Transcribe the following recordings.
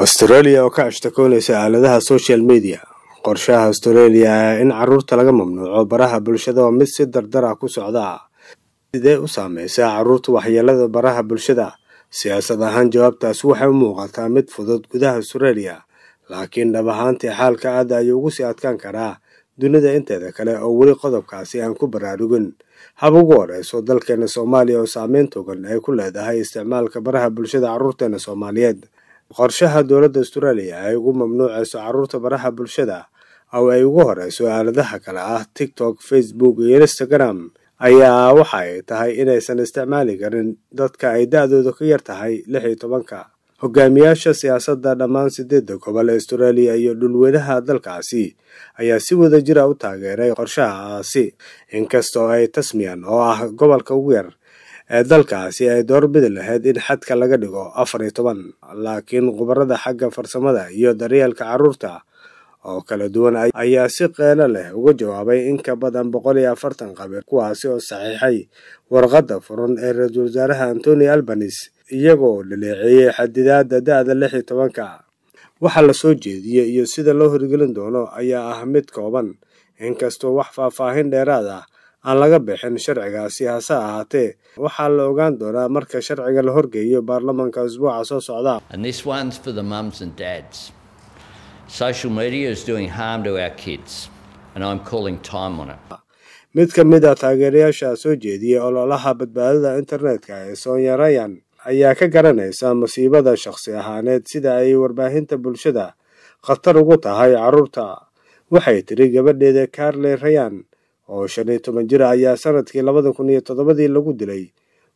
astareeliya oo ka ashtakoonaysa aaladaha social media qorshaha astareeliya ee in caruurta laga mamnuuco baraha bulshada waa mid si dardara ah ku socda sidee u saameysaa caruurta waxyeelada baraha bulshada siyaasad ahaan jawaabtaasi waxay u muuqataa mid fudud gudaha astareeliya laakiin dhab ahaantii xaalka aad ayuu ugu sii adkaan karaa dunida inteeda kale oo weli qodobkaasi aan ku baraarugin hab ugu horeyso dalkeena soomaaliya oo saameyn togan ay ku leedahay isticmaalka baraha bulshada caruurteena soomaaliyeed qorshaha dowladda astureeliya ay ugu mamnuucayso caruurta baraha bulshada oo ay ugu horeyso aaladaha kale ah tiktok facebook iyo instagram ayaa waxa ay tahay inaysan isticmaali karin dadka ay da-dooda ka yar tahay lix iyo tobanka hogaamiyaasha siyaasadda dhammaan sideedda gobol ee astureeliya iyo dhulweynaha dalkaasi ayaa si wada jira ah u taageeray qorshahaasi inkastoo ay tasmiyan oo ah gobolka ugu yar ee dalkaasi ay doorbidi lahayd in xadka laga dhigo afar iyo toban laakiin khubarada xagga farsamada iyo daryeelka caruurta oo kala duwan ayaa si qeelo leh uga jawaabay in ka badan boqol iyo afartan qabiil kuwaasi oo saxiixay warqadda furan ee ra-iisul wasaaraha antoni albanis iyagoo dhaleeceeyey xadidaadda da-da lix iyo tobanka waxaa lasoo jeediyey iyo sida loo hirgelin doono ayaa ah mid kooban inkastoo wax faahfaahin dheeraad ah aan laga bixin sharcigaasi hase ahaatee waxaa la ogaan doonaa marka sharciga la horgeeyo baarlamaanka usbuuca soo socda mid ka mid a ah taageerayaasha soo jeediyey ololaha badbaadada internetka ee sonya rayan ayaa ka garanaysa masiibada shakhsi ahaaneed sida ay warbaahinta bulshada khatar ugu tahay caruurta waxay tiri gabadheeda carley rayan oo shan iyo toban jir ah ayaa sanadkii labada kun iyo toddobadii lagu dilay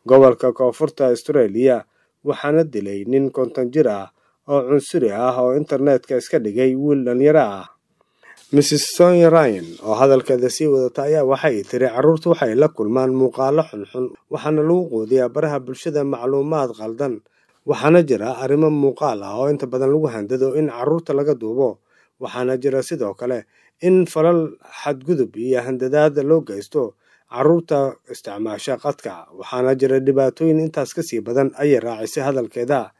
gobolka koonfurta astareeliya waxaana dilay nin konton jir ah oo cunsuri ah oo internetka iska dhigay wiil dhalinyaro ah mrs sonya ryan oo hadalkeeda sii wadata ayaa waxay tiri carruurtu waxay la kulmaan muuqaalo xunxun waxaana lagu quudiyaa baraha bulshada macluumaad qaldan waxaana jira arrimo muuqaal ah oo inta badan lagu handado in caruurta laga duubo waxaana jira sidoo kale in falal xadgudub iyo handadaada loo geysto caruurta isticmaasha qadka waxaana jira dhibaatooyin intaas kasii badan ayay raacisay hadalkeeda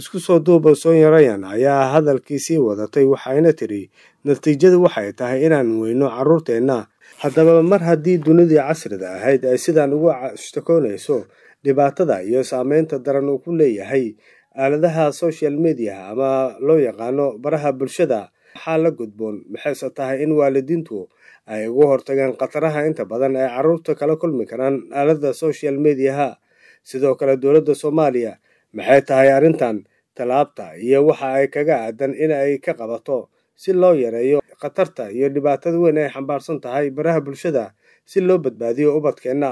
isku soo duuba soonyarayan ayaa hadalkii sii wadatay waxayna tidhi natiijadu waxay tahay inaan weyno caruurteenna haddaba mar haddii dunidii casrida ahayd ay sidaan ugu shtakoonayso dhibaatada iyo saameynta daran uu ku leeyahay aaladaha social mediaha ama loo yaqaano baraha bulshada maxaa la gudboon maxayse tahay in waalidiintu ay uga hortagaan khataraha inta badan ay caruurta kala kulmi karaan aalada social mediaha sidoo kale dowladda soomaaliya maxay tahay arrintan tallaabta iyo waxa ay kaga aadan in ay ka qabato si loo yareeyo khatarta iyo dhibaatada weyn ay xambaarsan tahay baraha bulshada si loo badbaadiyo ubadkeenna